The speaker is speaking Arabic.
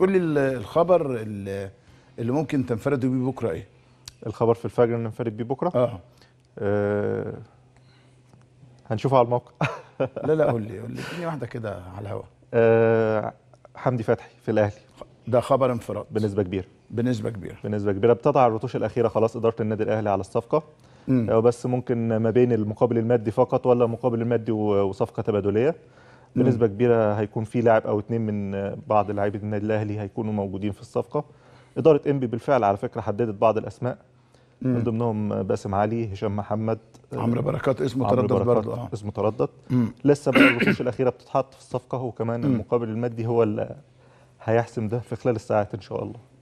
كل الخبر اللي ممكن تنفردوا بيه بكره ايه؟ الخبر في الفجر اللي ننفرد بيه بكره؟ اه, ااا آه، هنشوفه على الموقع لا لا قول لي قول لي اديني واحده كده على الهواء آه حمدي فتحي في الاهلي ده خبر انفراد بنسبه كبيره بنسبه كبيره بنسبه كبيره بتضع الرتوش الاخيره خلاص اداره النادي الاهلي على الصفقه مم. آه، بس ممكن ما بين المقابل المادي فقط ولا المقابل المادي وصفقه تبادليه بنسبه كبيره هيكون في لاعب او اثنين من بعض لاعيبه النادي الاهلي هيكونوا موجودين في الصفقه اداره انبي بالفعل على فكره حددت بعض الاسماء من ضمنهم باسم علي هشام محمد عمرو بركات اسمه تردد برضه اه اسمه تردد لسه بقى الوحوش الاخيره بتتحط في الصفقه وكمان المقابل المادي هو اللي هيحسم ده في خلال الساعات ان شاء الله